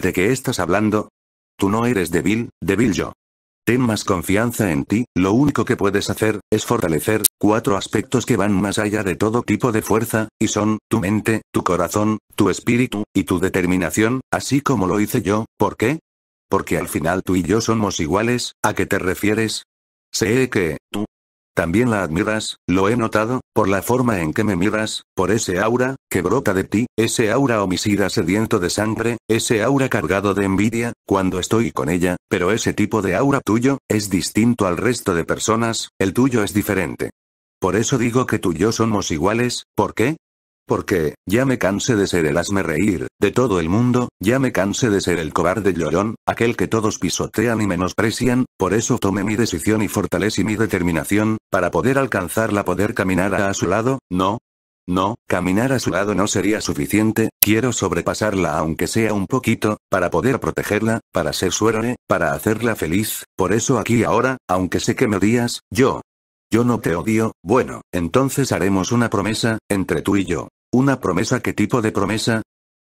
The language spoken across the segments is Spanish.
¿De qué estás hablando? Tú no eres débil, débil yo. Ten más confianza en ti, lo único que puedes hacer, es fortalecer, cuatro aspectos que van más allá de todo tipo de fuerza, y son, tu mente, tu corazón, tu espíritu, y tu determinación, así como lo hice yo, ¿por qué? Porque al final tú y yo somos iguales, ¿a qué te refieres? Sé que, tú, también la admiras, lo he notado, por la forma en que me miras, por ese aura, que brota de ti, ese aura homicida sediento de sangre, ese aura cargado de envidia, cuando estoy con ella, pero ese tipo de aura tuyo, es distinto al resto de personas, el tuyo es diferente. Por eso digo que tú y yo somos iguales, ¿por qué? Porque, ya me cansé de ser el asme reír, de todo el mundo, ya me cansé de ser el cobarde llorón, aquel que todos pisotean y menosprecian, por eso tomé mi decisión y fortalecí mi determinación, para poder alcanzarla poder caminar a, su lado, no. No, caminar a su lado no sería suficiente, quiero sobrepasarla aunque sea un poquito, para poder protegerla, para ser su héroe, para hacerla feliz, por eso aquí ahora, aunque sé que me odias, yo, yo no te odio, bueno, entonces haremos una promesa, entre tú y yo. ¿Una promesa qué tipo de promesa?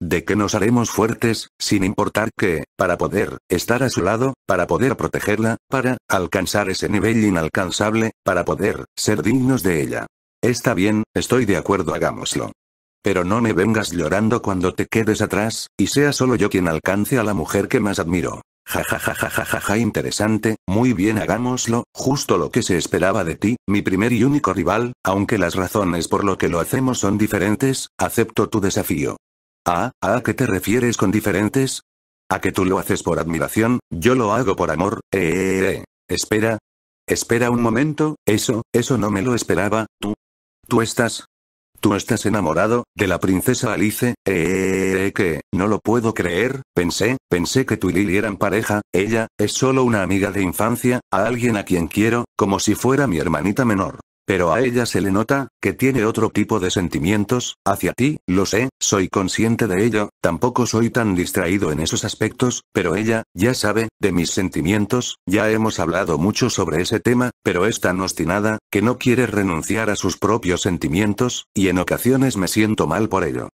De que nos haremos fuertes, sin importar qué, para poder estar a su lado, para poder protegerla, para alcanzar ese nivel inalcanzable, para poder ser dignos de ella. Está bien, estoy de acuerdo, hagámoslo. Pero no me vengas llorando cuando te quedes atrás, y sea solo yo quien alcance a la mujer que más admiro. Ja ja ja ja ja ja interesante, muy bien hagámoslo, justo lo que se esperaba de ti, mi primer y único rival, aunque las razones por lo que lo hacemos son diferentes, acepto tu desafío. Ah, ah ¿a qué te refieres con diferentes? A que tú lo haces por admiración, yo lo hago por amor, eh, eh. eh, eh. espera. Espera un momento, eso, eso no me lo esperaba, tú. Tú estás, Tú estás enamorado, de la princesa Alice, eh, eh, eh, eh, que, no lo puedo creer, pensé, pensé que tú y Lily eran pareja, ella, es solo una amiga de infancia, a alguien a quien quiero, como si fuera mi hermanita menor. Pero a ella se le nota, que tiene otro tipo de sentimientos, hacia ti, lo sé, soy consciente de ello, tampoco soy tan distraído en esos aspectos, pero ella, ya sabe, de mis sentimientos, ya hemos hablado mucho sobre ese tema, pero es tan obstinada, que no quiere renunciar a sus propios sentimientos, y en ocasiones me siento mal por ello.